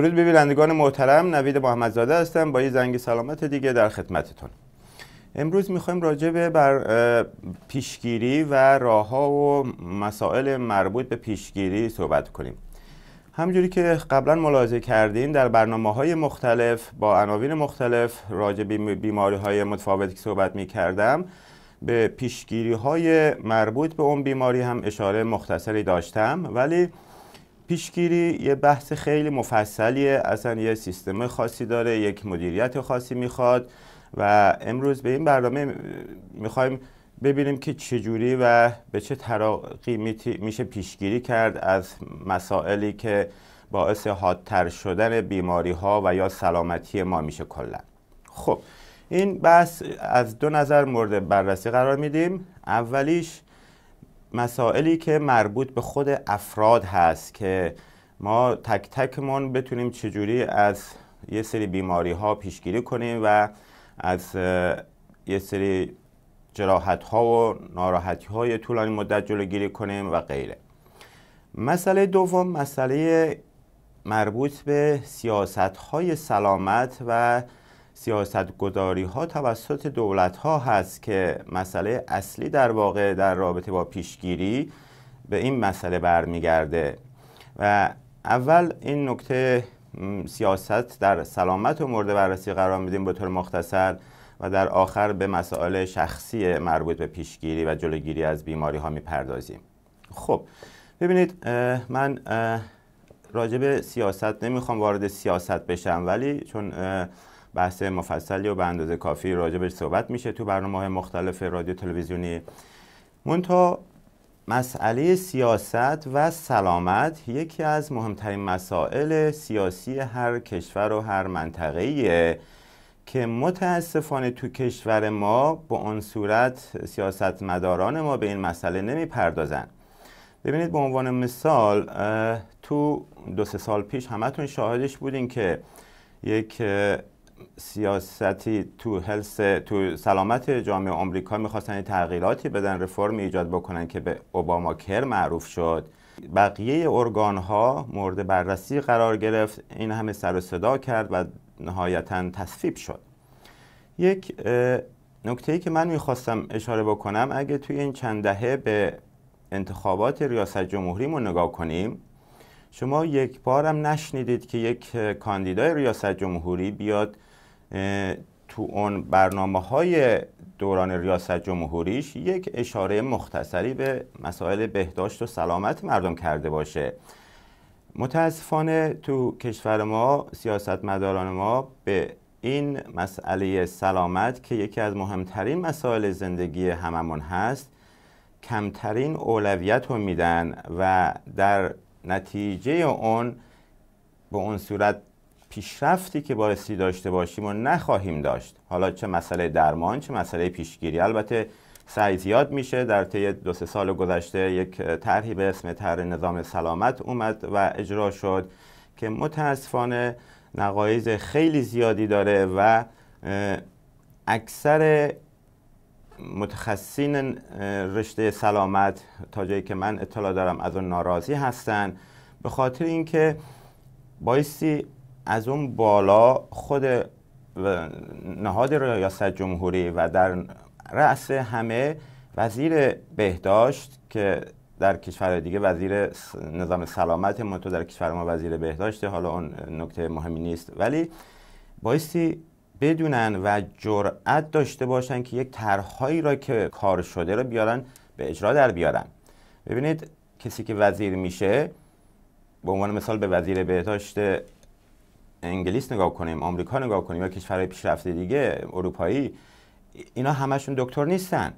درود به بینندگان محترم نوید محمدزاده هستم با یه زنگ سلامت دیگه در خدمتتون امروز میخوایم راجع به بر پیشگیری و راهها و مسائل مربوط به پیشگیری صحبت کنیم همجوری که قبلا ملاحظه کردیم در برنامه های مختلف با عناوین مختلف راجع به بیماری های متفاوتی که صحبت میکردم به پیشگیری های مربوط به اون بیماری هم اشاره مختصری داشتم ولی پیشگیری یه بحث خیلی مفصلیه اصلا یه سیستم خاصی داره یک مدیریت خاصی میخواد و امروز به این برنامه میخوایم ببینیم که چجوری و به چه تراقی میشه پیشگیری کرد از مسائلی که باعث حادتر شدن بیماری ها و یا سلامتی ما میشه کلا خب این بحث از دو نظر مورد بررسی قرار میدیم اولیش مسائلی که مربوط به خود افراد هست که ما تک تکمون بتونیم چجوری از یه سری بیماری ها پیشگیری کنیم و از یه سری جراحت ها و ناراحتی های طولانی مدت جلوگیری کنیم و غیره مسئله دوم مسئله مربوط به سیاست های سلامت و سیاستگداری ها توسط دولت ها هست که مسئله اصلی در واقع در رابطه با پیشگیری به این مسئله برمیگرده و اول این نکته سیاست در سلامت و مورد بررسی قرار میدیم به طور مختصر و در آخر به مسائل شخصی مربوط به پیشگیری و جلوگیری از بیماری ها میپردازیم خب ببینید من راجب سیاست نمیخوام وارد سیاست بشم ولی چون بحث مفصلی و به اندازه کافی بهش صحبت میشه تو برنامه های مختلف رادیو تلویزیونی مونتا مسئله سیاست و سلامت یکی از مهمترین مسائل سیاسی هر کشور و هر ایه که متاسفانه تو کشور ما به اون صورت سیاستمداران ما به این مسئله نمیپردازن ببینید به عنوان مثال تو دو سه سال پیش همتون شاهدش بودین که یک سیاستی تو هلس تو سلامت جامعه آمریکا میخواستن تغییراتی بدن رفرم ایجاد بکنن که به اوباما کر معروف شد بقیه ارگان ها مورد بررسی قرار گرفت این همه سر و صدا کرد و نهایتا تصفیب شد یک نکته ای که من میخواستم اشاره بکنم اگه توی این چند دهه به انتخابات ریاست مون نگاه کنیم شما یک بارم نشنیدید که یک کاندیدای ریاست جمهوری بیاد تو اون برنامه های دوران ریاست جمهوریش یک اشاره مختصری به مسائل بهداشت و سلامت مردم کرده باشه متاسفانه تو کشور ما سیاستمداران ما به این مسئله سلامت که یکی از مهمترین مسائل زندگی هممون هست کمترین اولویت رو میدن و در نتیجه اون به اون صورت پیشرفتی که بایستی داشته باشیم و نخواهیم داشت حالا چه مسئله درمان چه مسئله پیشگیری البته سعی زیاد میشه در طی دو سه سال گذشته یک طرحی به اسم طرح نظام سلامت اومد و اجرا شد که متاسفانه نقایز خیلی زیادی داره و اکثر متخصصین رشته سلامت تا جایی که من اطلاع دارم از اون ناراضی هستن به خاطر اینکه بایستی از اون بالا خود نهاد ریاست جمهوری و در رأس همه وزیر بهداشت که در کشور دیگه وزیر نظام سلامت ما در کشور ما وزیر بهداشته حالا اون نکته مهمی نیست ولی بایستی بدونن و جرأت داشته باشن که یک طرحهایی را که کار شده را بیارن به اجرا در بیارن ببینید کسی که وزیر میشه به عنوان مثال به وزیر بهداشت انگلیس نگاه کنیم آمریکا نگاه کنیم یا کشورهای پیشرفته دیگه اروپایی اینا همشون دکتر نیستن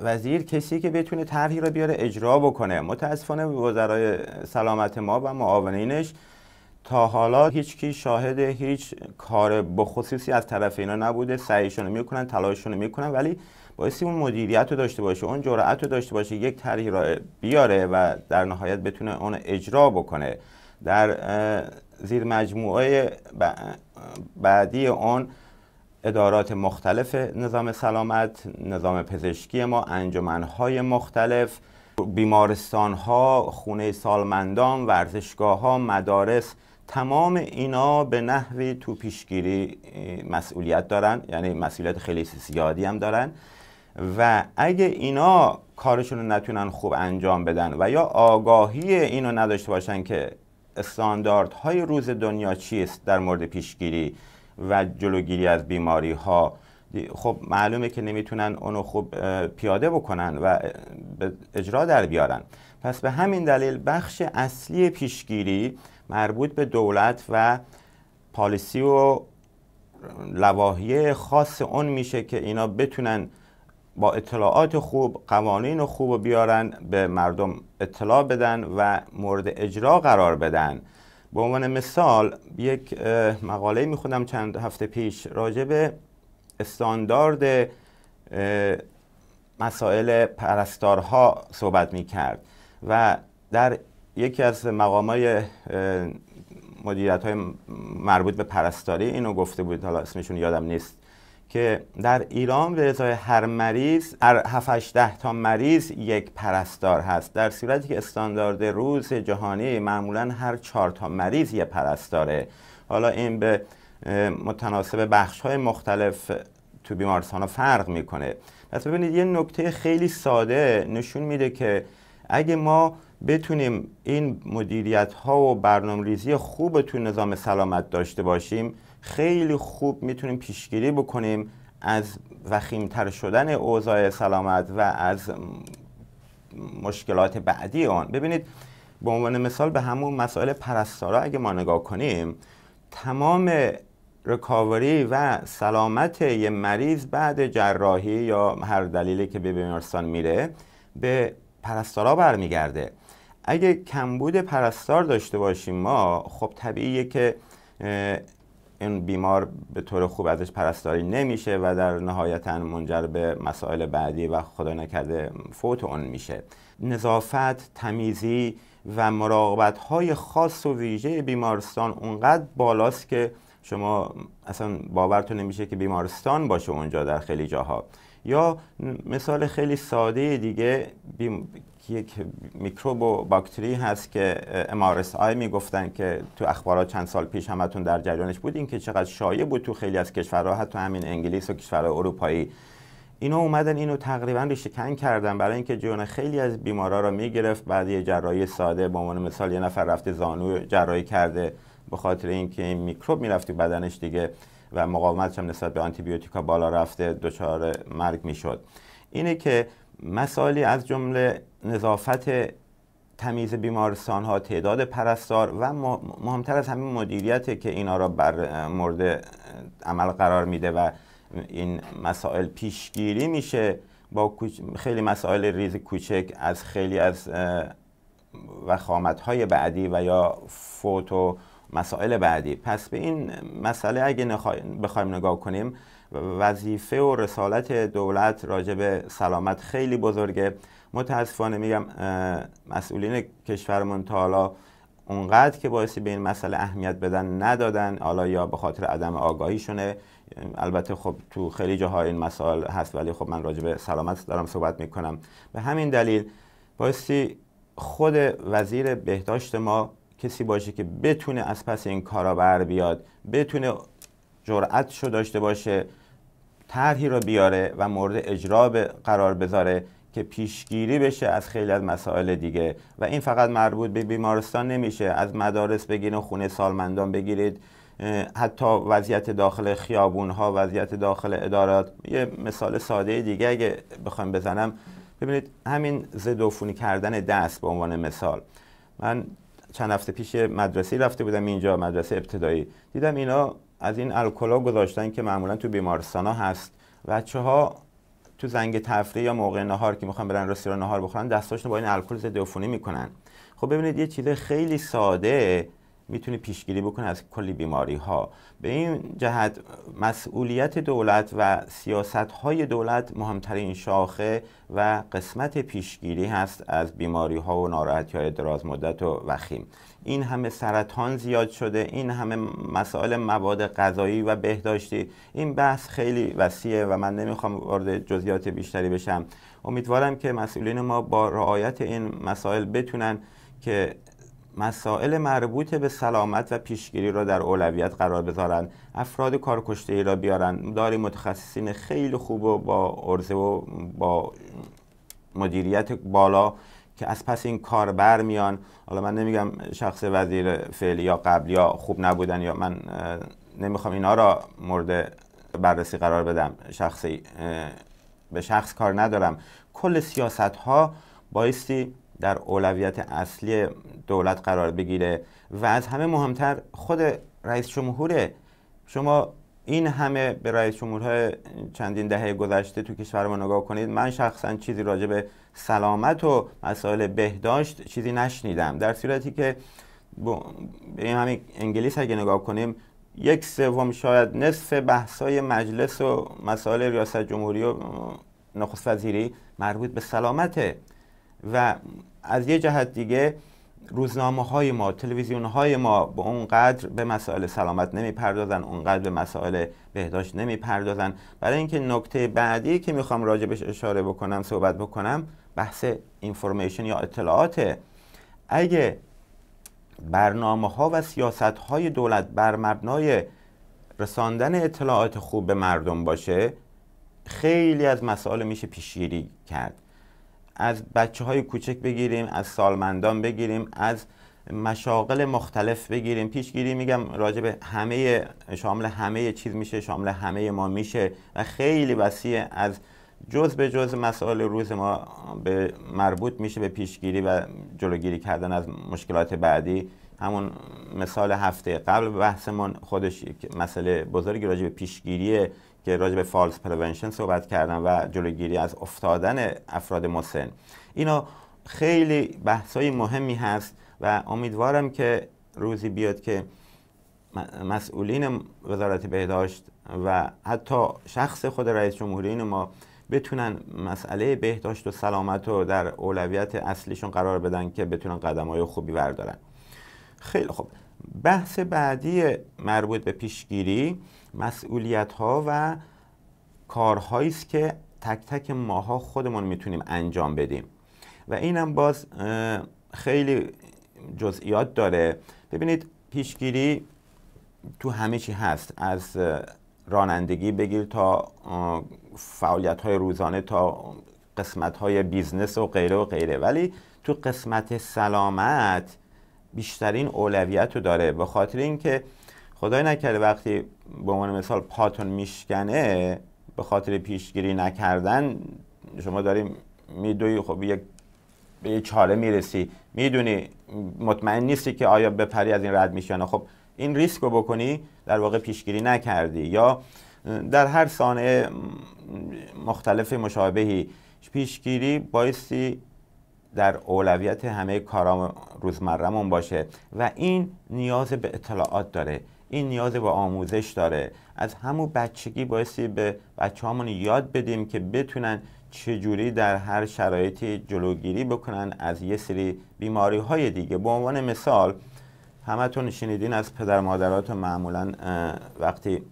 وزیر کسی که بتونه طرحی را بیاره اجرا بکنه متاسفانه وزرای سلامت ما و معاونینش تا حالا هیچ کی شاهد هیچ کار بخصوصی از طرف اینا نبوده سعیشون میکنن تلاششون میکنن ولی باعثی اون مدیریت رو داشته باشه اون جرأت رو داشته باشه یک طرحی را بیاره و در نهایت بتونه اون اجرا بکنه در زیر مجموعه بعدی آن ادارات مختلف نظام سلامت نظام پزشکی ما انجمنهای مختلف بیمارستان ها خونه سالمندان ورزشگاه ها مدارس تمام اینا به نحوی تو پیشگیری مسئولیت دارن یعنی مسئولیت خیلی زیادی هم دارن و اگه اینا کارشون رو نتونن خوب انجام بدن و یا آگاهی اینو نداشته باشن که های روز دنیا چیست در مورد پیشگیری و جلوگیری از بیماری ها خب معلومه که نمیتونن اونو خوب پیاده بکنن و به اجرا در بیارن پس به همین دلیل بخش اصلی پیشگیری مربوط به دولت و پالیسی و لواحیه خاص اون میشه که اینا بتونن با اطلاعات خوب قوانین خوب بیارن به مردم اطلاع بدن و مورد اجرا قرار بدن به عنوان مثال یک مقاله میخونم چند هفته پیش راجع به استاندارد مسائل پرستارها صحبت میکرد و در یکی از مقام های مدیریت های مربوط به پرستاری اینو گفته بود حالا اسمشون یادم نیست که در ایران به ازای هر مریض هر 7 ده تا مریض یک پرستار هست در صورتی که استاندارد روز جهانی معمولا هر 4 تا مریض یک پرستاره حالا این به متناسب بخش های مختلف تو بیمارستان فرق میکنه پس ببینید یه نکته خیلی ساده نشون میده که اگه ما بتونیم این مدیریت ها و برنامه ریزی خوب تو نظام سلامت داشته باشیم خیلی خوب میتونیم پیشگیری بکنیم از وخیمتر شدن اوضاع سلامت و از مشکلات بعدی آن ببینید به عنوان مثال به همون مسائل پرستارا اگه ما نگاه کنیم تمام رکاوری و سلامت یه مریض بعد جراحی یا هر دلیلی که به بیمارستان میره به پرستارا برمیگرده اگه کمبود پرستار داشته باشیم ما خب طبیعیه که این بیمار به طور خوب ازش پرستاری نمیشه و در نهایتا منجر به مسائل بعدی و خدا نکرده فوت اون میشه نظافت تمیزی و مراقبت های خاص و ویژه بیمارستان اونقدر بالاست که شما اصلا باورتون نمیشه که بیمارستان باشه اونجا در خیلی جاها یا مثال خیلی ساده دیگه بیم... یک میکروب و باکتری هست که می میگفتن که تو اخبارا چند سال پیش همتون در جریانش بودین که چقدر شایع بود تو خیلی از کشورها حتی همین انگلیس و کشورهای اروپایی اینو اومدن اینو تقریبا ریشکن کردن برای اینکه جون خیلی از بیمارا را میگرفت بعد یه جراحی ساده به عنوان مثال یه نفر رفته زانو جراحی کرده به خاطر اینکه این میکروب میرفت تو بدنش دیگه و مقاومتش هم نسبت به آنتی بیوتیکا بالا رفته دچار مرگ میشد اینه که مسائلی از جمله نظافت تمیز بیمارستان ها تعداد پرستار و مهمتر از همین مدیریت که اینا را بر مورد عمل قرار میده و این مسائل پیشگیری میشه با خیلی مسائل ریز کوچک از خیلی از وخامت های بعدی و یا فوت و مسائل بعدی پس به این مسئله اگه بخوایم نگاه کنیم وظیفه و رسالت دولت راجع به سلامت خیلی بزرگه متاسفانه میگم مسئولین کشورمون تا حالا اونقدر که باعثی به این مسئله اهمیت بدن ندادن حالا یا به خاطر عدم آگاهیشونه البته خب تو خیلی جاها این مسائل هست ولی خب من راجع به سلامت دارم صحبت میکنم به همین دلیل باعثی خود وزیر بهداشت ما کسی باشه که بتونه از پس این کارا بر بیاد بتونه جرأتشو داشته باشه طرحی رو بیاره و مورد اجرا قرار بذاره که پیشگیری بشه از خیلی از مسائل دیگه و این فقط مربوط به بیمارستان نمیشه از مدارس بگیرید خونه سالمندان بگیرید حتی وضعیت داخل خیابون ها وضعیت داخل ادارات یه مثال ساده دیگه اگه بخوام بزنم ببینید همین زدوفونی کردن دست به عنوان مثال من چند هفته پیش مدرسه رفته بودم اینجا مدرسه ابتدایی دیدم اینا از این الکلا گذاشتن که معمولا تو بیمارستان ها هست بچه ها تو زنگ تفریح یا موقع نهار که میخوان برن رستوران نهار بخورن دستاشون با این الکل ضد عفونی میکنن خب ببینید یه چیز خیلی ساده میتونه پیشگیری بکنه از کلی بیماری ها به این جهت مسئولیت دولت و سیاست های دولت مهمترین شاخه و قسمت پیشگیری هست از بیماری ها و ناراحتی های دراز مدت و وخیم این همه سرطان زیاد شده این همه مسائل مواد غذایی و بهداشتی این بحث خیلی وسیعه و من نمیخوام وارد جزئیات بیشتری بشم امیدوارم که مسئولین ما با رعایت این مسائل بتونن که مسائل مربوط به سلامت و پیشگیری را در اولویت قرار بذارن افراد کارکشته ای را بیارن داری متخصصین خیلی خوب و با عرضه و با مدیریت بالا که از پس این کار بر میان حالا من نمیگم شخص وزیر فعلی یا قبلی یا خوب نبودن یا من نمیخوام اینا را مورد بررسی قرار بدم شخصی به شخص کار ندارم کل سیاست ها بایستی در اولویت اصلی دولت قرار بگیره و از همه مهمتر خود رئیس جمهوره شما این همه به رئیس جمهورهای چندین دهه گذشته تو کشور ما نگاه کنید من شخصا چیزی راجع به سلامت و مسائل بهداشت چیزی نشنیدم در صورتی که به همین انگلیس اگه نگاه کنیم یک سوم شاید نصف بحث‌های مجلس و مسائل ریاست جمهوری و نخست وزیری مربوط به سلامته و از یه جهت دیگه روزنامه های ما تلویزیون های ما به اونقدر به مسائل سلامت نمی نمیپردازن اونقدر به مسائل بهداشت نمی پردازن برای اینکه نکته بعدی که میخوام راجبش اشاره بکنم صحبت بکنم بحث اینفورمیشن یا اطلاعاته اگه برنامه ها و سیاست های دولت بر مبنای رساندن اطلاعات خوب به مردم باشه خیلی از مسائل میشه پیشگیری کرد از بچه های کوچک بگیریم از سالمندان بگیریم از مشاغل مختلف بگیریم پیشگیری میگم راجع به همه شامل همه چیز میشه شامل همه ما میشه و خیلی وسیع از جز به جز مسائل روز ما به مربوط میشه به پیشگیری و جلوگیری کردن از مشکلات بعدی همون مثال هفته قبل بحثمون خودش مسئله بزرگی راجع به پیشگیری که راجع به فالس پرونشن صحبت کردم و جلوگیری از افتادن افراد مسن اینا خیلی های مهمی هست و امیدوارم که روزی بیاد که مسئولین وزارت بهداشت و حتی شخص خود رئیس جمهورین ما بتونن مسئله بهداشت و سلامت رو در اولویت اصلیشون قرار بدن که بتونن قدم های خوبی بردارن خیلی خوب بحث بعدی مربوط به پیشگیری مسئولیت ها و کارهایی است که تک تک ماها خودمون میتونیم انجام بدیم و اینم باز خیلی جزئیات داره ببینید پیشگیری تو همه چی هست از رانندگی بگیر تا فعالیت های روزانه تا قسمت های بیزنس و غیره و غیره ولی تو قسمت سلامت بیشترین اولویت رو داره به خاطر اینکه خدای نکرده وقتی به عنوان مثال پاتون میشکنه به خاطر پیشگیری نکردن شما داریم میدوی خب یک به چاله میرسی میدونی مطمئن نیستی که آیا بپری از این رد میشی نه خب این ریسک رو بکنی در واقع پیشگیری نکردی یا در هر سانه مختلف مشابهی پیشگیری بایستی در اولویت همه کارام روزمرهمون باشه و این نیاز به اطلاعات داره این نیاز به آموزش داره از همون بچگی بایستی به بچه همون یاد بدیم که بتونن چجوری در هر شرایطی جلوگیری بکنن از یه سری بیماری های دیگه به عنوان مثال همتون شنیدین از پدر مادرات معمولا وقتی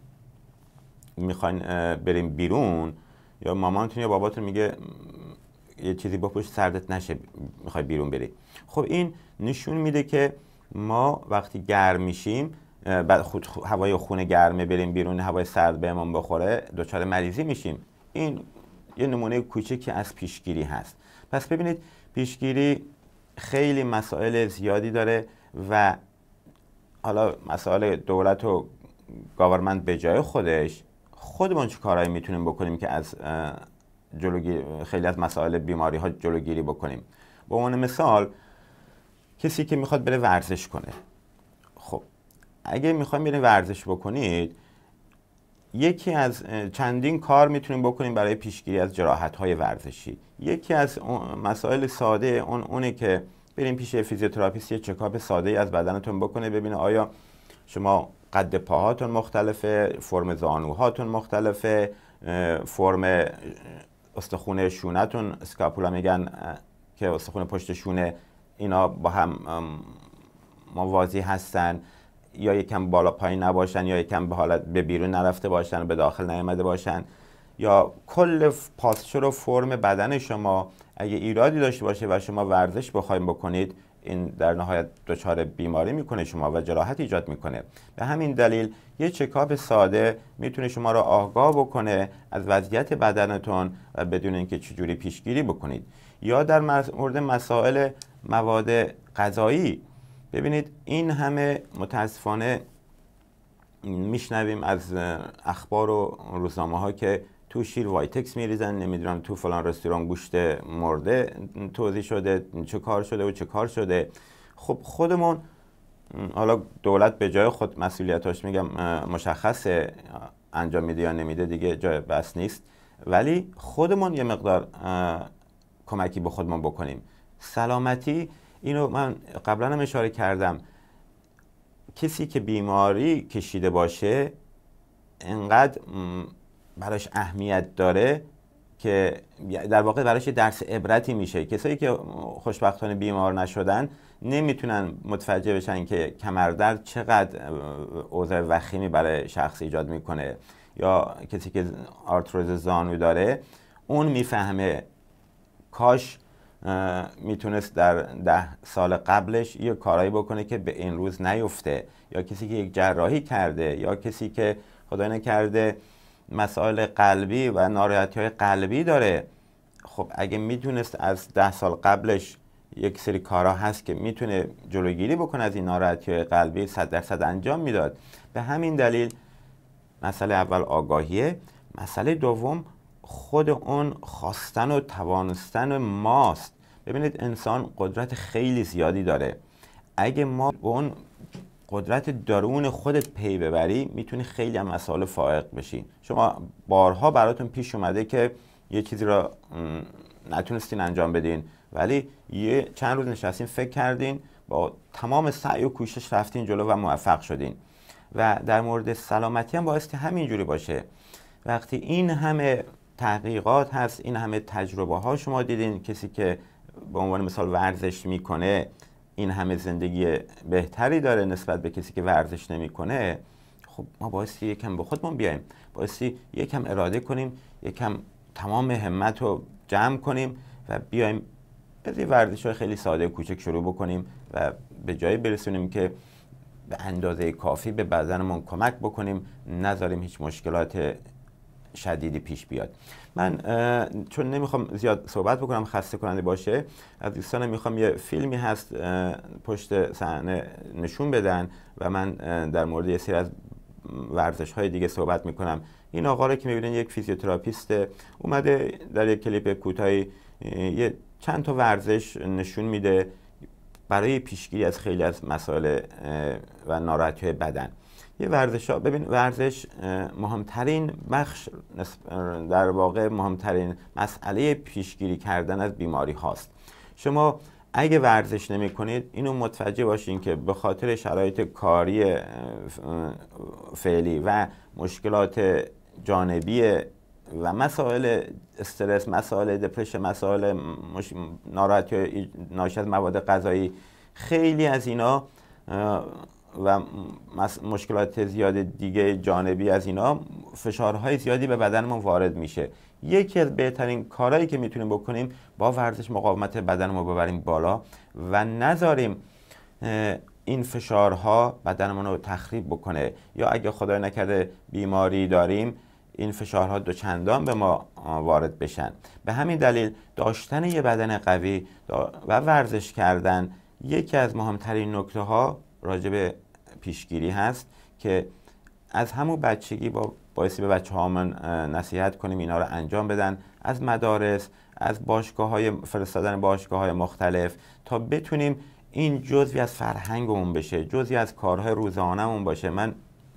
میخواین بریم بیرون یا مامانتون یا باباتون میگه یه چیزی بپوش سردت نشه میخوای بیرون بری خب این نشون میده که ما وقتی گرم میشیم بعد خود هوای خونه گرمه بریم بیرون هوای سرد بهمون بخوره دچار مریضی میشیم این یه نمونه کوچکی از پیشگیری هست پس ببینید پیشگیری خیلی مسائل زیادی داره و حالا مسائل دولت و گاورمند به جای خودش خودمون چه کارهایی میتونیم بکنیم که از جلوگیری خیلی از مسائل بیماری ها جلوگیری بکنیم به عنوان مثال کسی که میخواد بره ورزش کنه خب اگه میخوایم بریم ورزش بکنید یکی از چندین کار میتونیم بکنیم برای پیشگیری از جراحت های ورزشی یکی از مسائل ساده اون اونه که بریم پیش فیزیوتراپیست یه چکاپ ساده ای از بدنتون بکنه ببینه آیا شما قد پاهاتون مختلفه فرم زانوهاتون مختلفه فرم استخونه شونتون اسکاپولا میگن که استخونه پشت شونه اینا با هم موازی هستن یا یکم بالا پایین نباشن یا یکم به حالت به بیرون نرفته باشن به داخل نیامده باشن یا کل پاسچر و فرم بدن شما اگه ایرادی داشته باشه و شما ورزش بخوایم بکنید این در نهایت دچار بیماری میکنه شما و جراحت ایجاد میکنه به همین دلیل یه چکاپ ساده میتونه شما را آگاه بکنه از وضعیت بدنتون و بدون اینکه چجوری پیشگیری بکنید یا در مورد مسائل مواد غذایی ببینید این همه متاسفانه میشنویم از اخبار و روزنامه ها که تو شیر وایتکس میریزن نمیدونم تو فلان رستوران گوشت مرده توضیح شده چه کار شده و چه کار شده خب خودمون حالا دولت به جای خود مسئولیتاش میگم مشخص انجام میده یا نمیده دیگه جای بس نیست ولی خودمون یه مقدار کمکی به خودمون بکنیم سلامتی اینو من قبلا هم اشاره کردم کسی که بیماری کشیده باشه انقدر براش اهمیت داره که در واقع براش درس عبرتی میشه کسایی که خوشبختانه بیمار نشدن نمیتونن متوجه بشن که کمردر چقدر اوضاع وخیمی برای شخص ایجاد میکنه یا کسی که آرتروز زانو داره اون میفهمه کاش میتونست در ده سال قبلش یه کارایی بکنه که به این روز نیفته یا کسی که یک جراحی کرده یا کسی که خدای نکرده مسائل قلبی و ناراحتی های قلبی داره خب اگه میتونست از ده سال قبلش یک سری کارا هست که میتونه جلوگیری بکنه از این ناراحتی های قلبی صد درصد انجام میداد به همین دلیل مسئله اول آگاهیه مسئله دوم خود اون خواستن و توانستن ماست ببینید انسان قدرت خیلی زیادی داره اگه ما به اون قدرت درون خودت پی ببری میتونی خیلی هم مسائل فائق بشی شما بارها براتون پیش اومده که یه چیزی را نتونستین انجام بدین ولی یه چند روز نشستین فکر کردین با تمام سعی و کوشش رفتین جلو و موفق شدین و در مورد سلامتی هم باعث که همینجوری باشه وقتی این همه تحقیقات هست این همه تجربه ها شما دیدین کسی که به عنوان مثال ورزش میکنه این همه زندگی بهتری داره نسبت به کسی که ورزش نمیکنه خب ما بایستی یکم به خودمون بیایم بایستی یکم اراده کنیم یکم تمام همت رو جمع کنیم و بیایم از یه ورزش های خیلی ساده کوچک شروع بکنیم و به جایی برسونیم که به اندازه کافی به بدنمون کمک بکنیم نذاریم هیچ مشکلات شدیدی پیش بیاد من چون نمیخوام زیاد صحبت بکنم خسته کننده باشه از دوستانم میخوام یه فیلمی هست پشت صحنه نشون بدن و من در مورد یه سری از ورزش های دیگه صحبت میکنم این آقا رو که میبینین یک فیزیوتراپیسته اومده در یک کلیپ کوتاهی یه چند تا ورزش نشون میده برای پیشگیری از خیلی از مسائل و ناراحتی بدن یه ورزش ها ببین ورزش مهمترین بخش در واقع مهمترین مسئله پیشگیری کردن از بیماری هاست شما اگه ورزش نمی کنید اینو متوجه باشین که به خاطر شرایط کاری فعلی و مشکلات جانبی و مسائل استرس، مسائل دپرش، مسائل ناراحتی ناشی از مواد غذایی خیلی از اینا و مشکلات زیاد دیگه جانبی از اینا فشارهای زیادی به بدنمون وارد میشه یکی از بهترین کارهایی که میتونیم بکنیم با ورزش مقاومت بدن رو ببریم بالا و نذاریم این فشارها ما رو تخریب بکنه یا اگه خدای نکرده بیماری داریم این فشارها دو به ما وارد بشن به همین دلیل داشتن یه بدن قوی و ورزش کردن یکی از مهمترین نکته ها راجع پیشگیری هست که از همون بچگی با بایستی به بچه ها نصیحت کنیم اینا رو انجام بدن از مدارس از باشگاه های فرستادن باشگاه های مختلف تا بتونیم این جزوی از فرهنگمون بشه جزوی از کارهای روزانهمون باشه من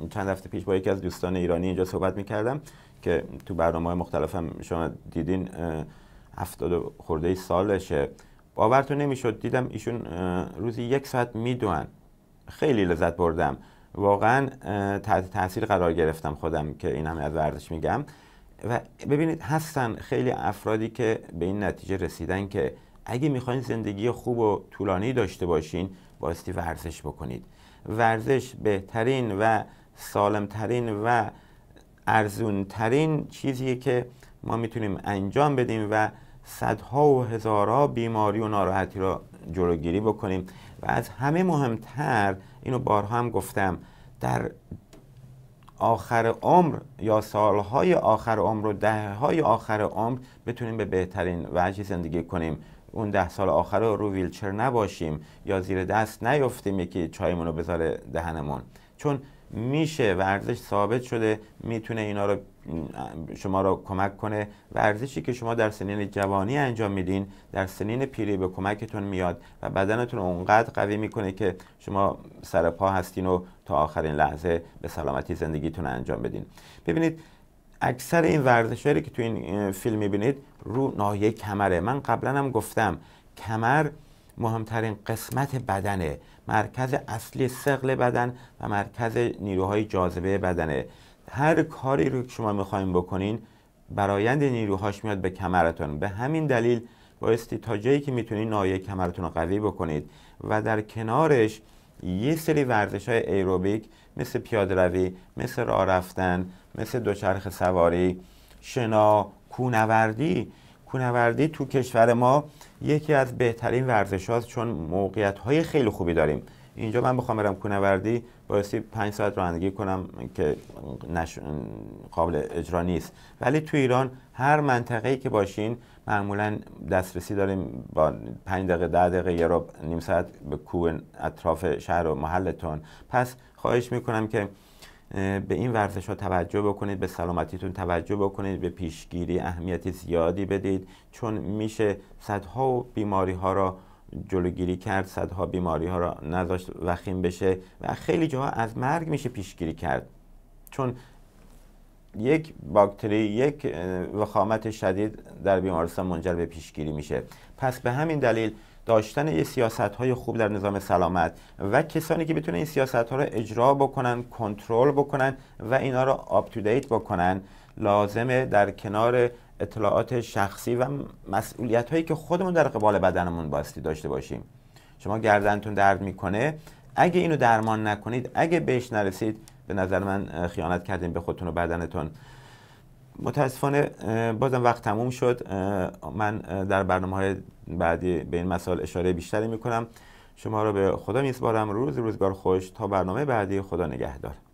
چند هفته پیش با یکی از دوستان ایرانی اینجا صحبت میکردم که تو برنامه های هم شما دیدین هفتاد خورده سالشه باورتون نمیشد دیدم ایشون روزی یک ساعت میدونن خیلی لذت بردم واقعا تحت تاثیر قرار گرفتم خودم که این همه از ورزش میگم و ببینید هستن خیلی افرادی که به این نتیجه رسیدن که اگه میخواین زندگی خوب و طولانی داشته باشین بایستی ورزش بکنید ورزش بهترین و سالمترین و ارزونترین چیزیه که ما میتونیم انجام بدیم و صدها و هزارها بیماری و ناراحتی را جلوگیری بکنیم و از همه مهمتر اینو بارها هم گفتم در آخر عمر یا سالهای آخر عمر و های آخر عمر بتونیم به بهترین وجه زندگی کنیم اون ده سال آخر رو رو ویلچر نباشیم یا زیر دست نیفتیم یکی چایمون رو بذاره دهنمون چون میشه ورزش ثابت شده میتونه اینا رو شما رو کمک کنه ورزشی که شما در سنین جوانی انجام میدین در سنین پیری به کمکتون میاد و بدنتون اونقدر قوی میکنه که شما سر پا هستین و تا آخرین لحظه به سلامتی زندگیتون انجام بدین ببینید اکثر این ورزش که تو این فیلم میبینید رو ناحیه کمره من قبلا هم گفتم کمر مهمترین قسمت بدنه مرکز اصلی سقل بدن و مرکز نیروهای جاذبه بدنه هر کاری رو که شما میخوایم بکنین برایند نیروهاش میاد به کمرتون به همین دلیل بایستی تا جایی که میتونید نایه کمرتون رو قوی بکنید و در کنارش یه سری ورزش های ایروبیک مثل پیاده روی مثل راه رفتن مثل دوچرخه سواری شنا کونوردی کونوردی تو کشور ما یکی از بهترین ورزش هاست چون موقعیت های خیلی خوبی داریم اینجا من بخوام برم کونوردی بایستی پنج ساعت رانندگی کنم که نش... قابل اجرا نیست ولی تو ایران هر منطقه که باشین معمولا دسترسی داریم با پنج دقیقه ده دقیقه یه رو نیم ساعت به کوه اطراف شهر و محلتون پس خواهش میکنم که به این ورزش ها توجه بکنید به سلامتیتون توجه بکنید به پیشگیری اهمیت زیادی بدید چون میشه صدها و بیماری ها را جلوگیری کرد صدها بیماری ها را نذاشت وخیم بشه و خیلی جاها از مرگ میشه پیشگیری کرد چون یک باکتری یک وخامت شدید در بیمارستان منجر به پیشگیری میشه پس به همین دلیل داشتن یه سیاست های خوب در نظام سلامت و کسانی که بتونن این سیاست ها رو اجرا بکنن کنترل بکنن و اینا رو آپ بکنن لازمه در کنار اطلاعات شخصی و مسئولیت هایی که خودمون در قبال بدنمون باستی داشته باشیم شما گردنتون درد میکنه اگه اینو درمان نکنید اگه بهش نرسید به نظر من خیانت کردیم به خودتون و بدنتون متاسفانه بازم وقت تموم شد من در برنامه های بعدی به این مسائل اشاره بیشتری میکنم شما را به خدا میسپارم روز روزگار خوش تا برنامه بعدی خدا نگهدار